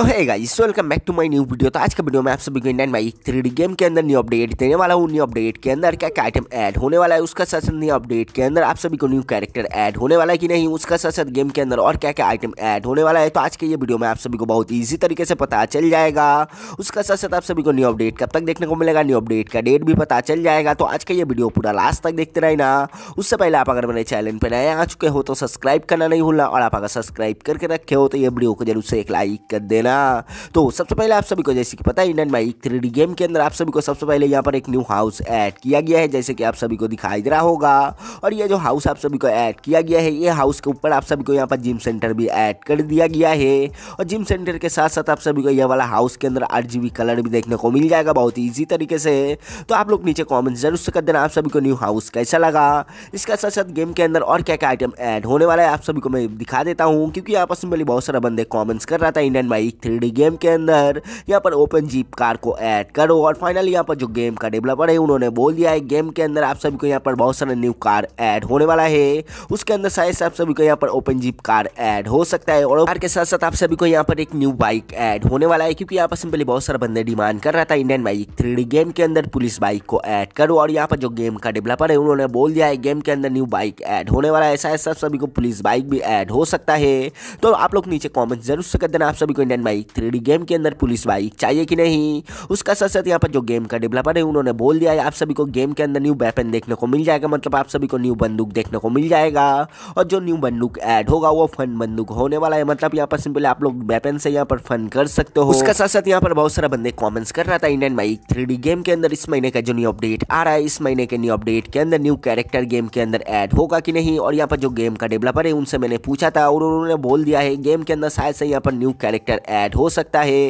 तो है guys welcome back to my new video तो आज का वीडियो में आप सभी को इंडियन बाइक थ्री गेम के अंदर न्यू अपडेट देने वाला हूँ न्यू अपडेट के अंदर क्या क्या आइटम ऐड होने वाला है उसका साथ न्यू अपडेट के अंदर आप सभी को न्यू कैरेक्टर ऐड होने वाला है कि नहीं उसका साथ गेम के अंदर और क्या क्या आइटम ऐड होने वाला है तो आज के ये वीडियो में आप सभी को बहुत ईजी तरीके से पता चल जाएगा उसका साथ साथ आप सभी को न्यू अपडेट कब तक देखने को मिलेगा न्यू अपडेट का डेट भी पता चल जाएगा तो आज का ये वीडियो पूरा लास्ट तक देखते रहे ना उससे पहले आप अगर मेरे चैनल पर नए आ चुके हो तो सब्सक्राइब करना नहीं भूलना और आप अगर सब्सक्राइब करके रखे हो तो ये वीडियो को जरूर से एक लाइक कर देना ना तो सबसे पहले आप सभी को जैसे कि पता है इंडियन बाइक थ्री गेम के अंदर आप सभी को सबसे पहले यहाँ पर एक न्यू हाउस ऐड किया गया है जैसे कि आप सभी को दिखाई दे रहा होगा और ये जो हाउस आप सभी को ऐड किया गया है ये हाउस के ऊपर आप सभी को यहाँ पर जिम सेंटर भी ऐड कर दिया गया है और जिम सेंटर के साथ साथ आप सभी को यह वाला हाउस के अंदर आठ कलर भी देखने को मिल जाएगा बहुत ईजी तरीके से तो आप लोग नीचे कॉमेंट जरूर से कर देना आप सभी को न्यू हाउस कैसा लगा इसके साथ साथ गेम के अंदर और क्या क्या आइटम ऐड होने वाला है आप सभी को मैं दिखा देता हूँ क्योंकि आपस में बहुत सारा बंदे कॉमेंट्स कर रहा था इंडियन बाइक थ्री गेम के अंदर यहाँ पर ओपन जीप कार को ऐड करो और फाइनली यहाँ पर जो गेम का डेवलपर है उन्होंने बोल दिया है गेम के अंदर आप सभी को यहाँ पर बहुत सारा न्यू कार ऐड होने वाला है उसके अंदर शायद आप सभी को यहाँ पर ओपन जीप कार ऐड हो सकता है और कार के साथ साथ आप सभी को यहाँ पर एक न्यू बाइक ऐड होने वाला है क्योंकि यहाँ पर सिंपली बहुत सारा बंदे डिमांड कर रहा था इंडियन बाइक थ्री गेम के अंदर पुलिस बाइक को ऐड करो और यहाँ पर जो गेम का डेवलपर है उन्होंने बोल दिया है गेम के अंदर न्यू बाइक ऐड होने वाला है शायद सभी को पुलिस बाइक भी ऐड हो सकता है तो आप लोग नीचे कॉमेंट जरूर से कर देना आप सभी को इंडियन भाई थ्री गेम के अंदर पुलिस बाइक चाहिए कि नहीं उसका साथ साथ यहाँ पर जो गेम का डेवलपर है उन्होंने बोल दिया है आप सभी को गेम के अंदर न्यू वेपन देखने को मिल जाएगा मतलब आप सभी को न्यू बंदूक देखने को मिल जाएगा और जो न्यू बंदूक ऐड होगा वो फन बंदूक होने वाला है मतलब यहाँ पर सिंपल आप लोग वेपन से यहाँ पर फन कर सकते हो उसका साथ साथ यहाँ पर बहुत सारा बंदे कॉमेंट्स कर रहा था इंडियन बाइक थ्री गेम के अंदर इस महीने का जो न्यू अपडेट आ रहा है इस महीने के न्यू अपडेट के अंदर न्यू कैरेक्टर गेम के अंदर एड होगा कि नहीं और यहाँ पर जो गेम का डेवलपर है उनसे मैंने पूछा था और उन्होंने बोल दिया है गेम के अंदर शायद से यहाँ पर न्यू कैरेक्टर ऐड हो सकता है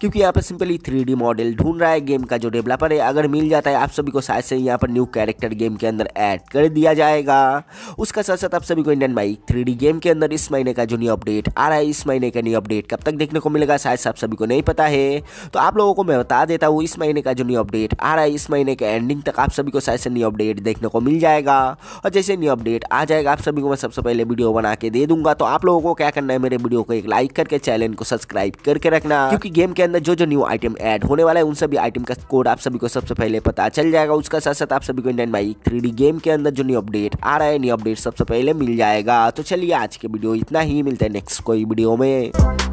क्योंकि यहाँ पर सिंपली थ्री मॉडल ढूंढ रहा है गेम का जो डेवलपर है अगर मिल जाता है आप सभी को शायद से यहाँ पर न्यू कैरेक्टर गेम के अंदर ऐड कर दिया जाएगा उसका साथ साथ आप सभी को इंडियन बाइक थ्री गेम के अंदर इस महीने का जो न्यू अपडेट आ रहा है इस महीने का न्यू अपडेट कब तक देखने को मिलेगा शायद आप सभी को नहीं पता है तो आप लोगों को मैं बता देता हूँ इस महीने का जो न्यू अपडेट आ रहा है इस महीने के एंडिंग तक आप सभी को शायद से न्यू अपडेट देखने को मिल जाएगा और जैसे न्यू अपडेट आ जाएगा आप सभी को मैं सबसे पहले वीडियो बना के दे दूंगा तो आप लोगों को क्या करना है मेरे वीडियो को एक लाइक करके चैनल को सब्सक्राइब सब्सक्राइब करके रखना क्योंकि गेम के अंदर जो जो न्यू आइटम ऐड होने वाला है उन सभी आइटम का कोड आप सभी को सबसे पहले पता चल जाएगा उसका साथ साथ आप सभी को इंडियन बाइक थ्री गेम के अंदर जो न्यू अपडेट आ रहा है न्यू अपडेट सबसे पहले मिल जाएगा तो चलिए आज के वीडियो इतना ही मिलता है नेक्स्ट कोई वीडियो में